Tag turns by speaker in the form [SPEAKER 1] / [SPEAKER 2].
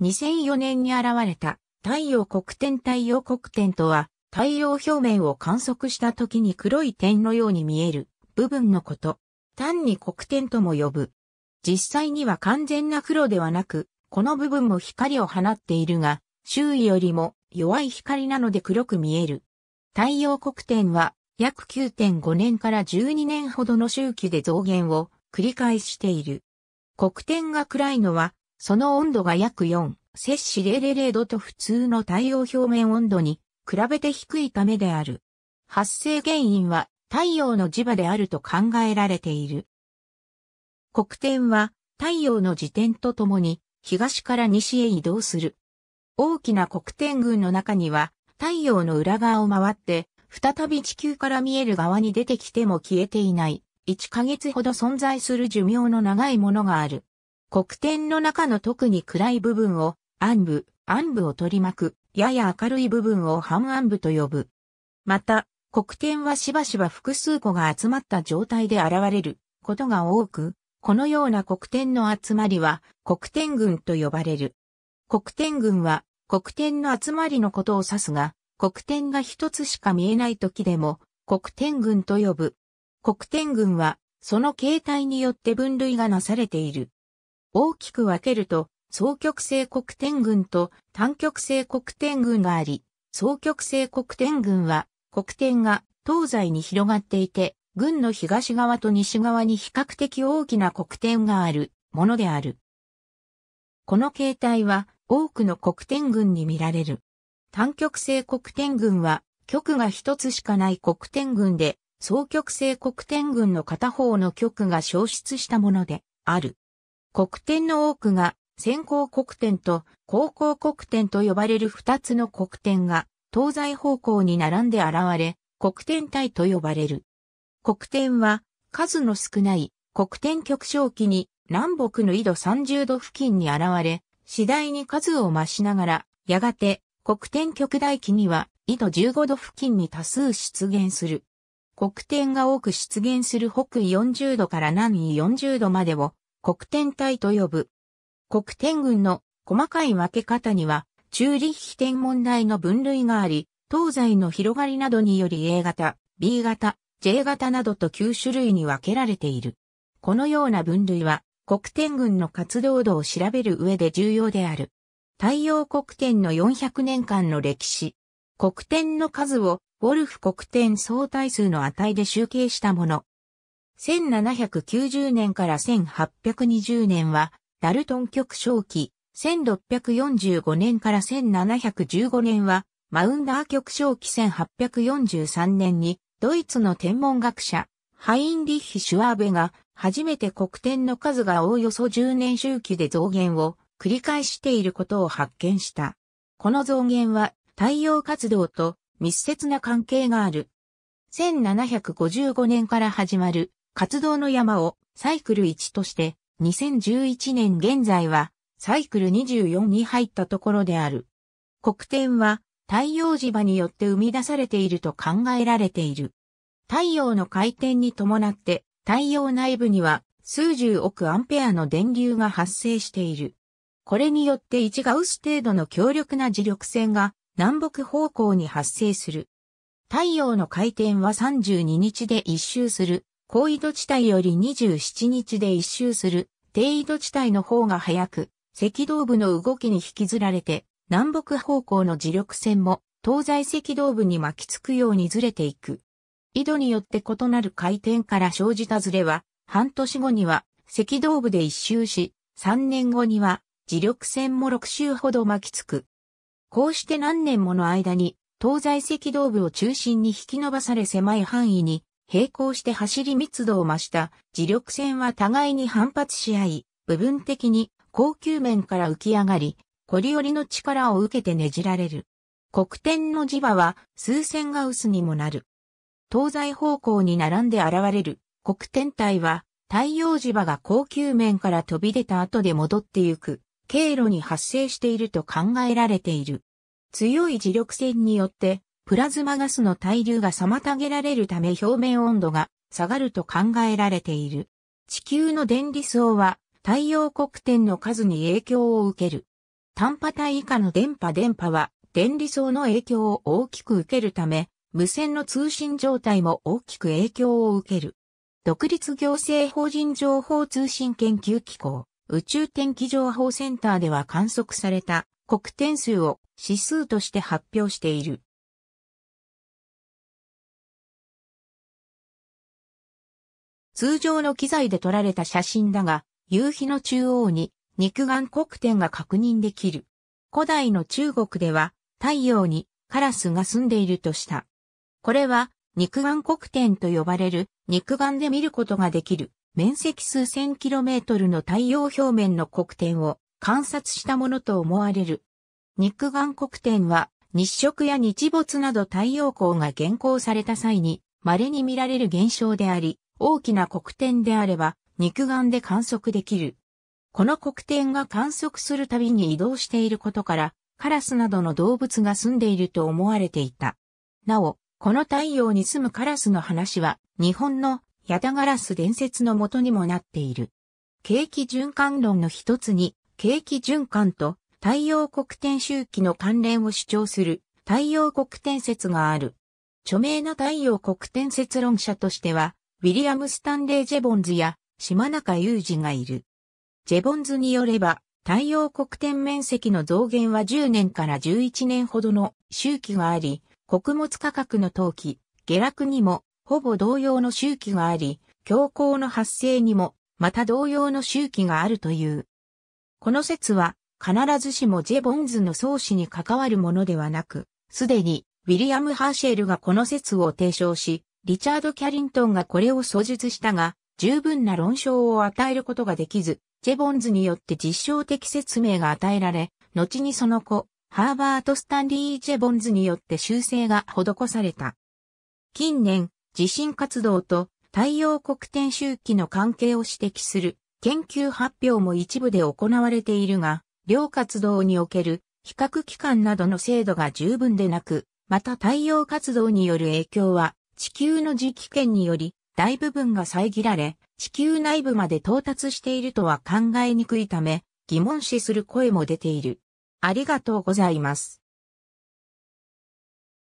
[SPEAKER 1] 2004年に現れた太陽黒点太陽黒点とは太陽表面を観測した時に黒い点のように見える部分のこと。単に黒点とも呼ぶ。実際には完全な黒ではなく、この部分も光を放っているが、周囲よりも弱い光なので黒く見える。太陽黒点は約9.5年から12年ほどの周期で増減を繰り返している。黒点が暗いのはその温度が約4、摂氏000度と普通の太陽表面温度に比べて低いためである。発生原因は太陽の磁場であると考えられている。黒点は太陽の自点とともに東から西へ移動する。大きな黒点群の中には太陽の裏側を回って再び地球から見える側に出てきても消えていない1ヶ月ほど存在する寿命の長いものがある。黒点の中の特に暗い部分を暗部、暗部を取り巻く、やや明るい部分を半暗部と呼ぶ。また、黒点はしばしば複数個が集まった状態で現れることが多く、このような黒点の集まりは黒点群と呼ばれる。黒点群は黒点の集まりのことを指すが、黒点が一つしか見えない時でも黒点群と呼ぶ。黒点群はその形態によって分類がなされている。大きく分けると、双極性黒点群と単極性黒点群があり、双極性黒点群は、黒点が東西に広がっていて、群の東側と西側に比較的大きな黒点があるものである。この形態は多くの黒点群に見られる。単極性黒点群は極が一つしかない黒点群で、双極性黒点群の片方の極が消失したものである。黒点の多くが先行黒点と後行黒点と呼ばれる二つの黒点が東西方向に並んで現れ、黒点体と呼ばれる。黒点は数の少ない黒点極小期に南北の緯度30度付近に現れ、次第に数を増しながら、やがて黒点極大期には緯度15度付近に多数出現する。黒点が多く出現する北緯40度から南緯40度までを黒点体と呼ぶ。黒点群の細かい分け方には、中立非天文台の分類があり、東西の広がりなどにより A 型、B 型、J 型などと9種類に分けられている。このような分類は、黒点群の活動度を調べる上で重要である。太陽黒点の400年間の歴史。黒点の数を、ウォルフ黒点相対数の値で集計したもの。1790年から1820年は、ダルトン極小期、1645年から1715年は、マウンダー極小期1843年に、ドイツの天文学者、ハインリッヒ・シュワーベが、初めて黒点の数がおおよそ10年周期で増減を繰り返していることを発見した。この増減は太陽活動と密接な関係がある。1755年から始まる活動の山をサイクル1として、2011年現在はサイクル24に入ったところである。黒点は太陽磁場によって生み出されていると考えられている。太陽の回転に伴って太陽内部には数十億アンペアの電流が発生している。これによって1ガウス程度の強力な磁力線が南北方向に発生する。太陽の回転は32日で一周する高緯度地帯より27日で一周する低緯度地帯の方が早く、赤道部の動きに引きずられて、南北方向の磁力線も東西赤道部に巻きつくようにずれていく。緯度によって異なる回転から生じたずれは、半年後には赤道部で一周し、3年後には磁力線も6周ほど巻きつく。こうして何年もの間に東西赤道部を中心に引き伸ばされ狭い範囲に並行して走り密度を増した磁力線は互いに反発し合い、部分的に高級面から浮き上がり、コリオリの力を受けてねじられる。黒点の磁場は数千ガウスにもなる。東西方向に並んで現れる黒点体は太陽磁場が高級面から飛び出た後で戻ってゆく経路に発生していると考えられている。強い磁力線によってプラズマガスの対流が妨げられるため表面温度が下がると考えられている。地球の電離層は太陽黒点の数に影響を受ける。短波帯以下の電波電波は電離層の影響を大きく受けるため、無線の通信状態も大きく影響を受ける。独立行政法人情報通信研究機構、宇宙天気情報センターでは観測された黒点数を指数として発表している。通常の機材で撮られた写真だが、夕日の中央に肉眼黒点が確認できる。古代の中国では太陽にカラスが住んでいるとした。これは肉眼黒点と呼ばれる肉眼で見ることができる面積数千キロメートルの太陽表面の黒点を観察したものと思われる。肉眼黒点は日食や日没など太陽光が現行された際に稀に見られる現象であり、大きな黒点であれば肉眼で観測できる。この黒点が観測するたびに移動していることから、カラスなどの動物が住んでいると思われていた。なお、この太陽に住むカラスの話は、日本のヤタガラス伝説のもとにもなっている。景気循環論の一つに、景気循環と太陽黒点周期の関連を主張する太陽黒点説がある。著名な太陽黒点説論者としては、ウィリアム・スタンレー・ジェボンズや島中裕二がいる。ジェボンズによれば、太陽黒点面積の増減は10年から11年ほどの周期があり、穀物価格の投機、下落にもほぼ同様の周期があり、強行の発生にもまた同様の周期があるという。この説は必ずしもジェボンズの創始に関わるものではなく、すでにウィリアム・ハーシェルがこの説を提唱し、リチャード・キャリントンがこれを訴述したが、十分な論証を与えることができず、ジェボンズによって実証的説明が与えられ、後にその後、ハーバート・スタンリー・ジェボンズによって修正が施された。近年、地震活動と太陽黒点周期の関係を指摘する研究発表も一部で行われているが、両活動における比較期間などの精度が十分でなく、また太陽活動による影響は地球の磁気圏により大部分が遮られ、地球内部まで到達しているとは考えにくいため、疑問視する声も出ている。ありがとうございます。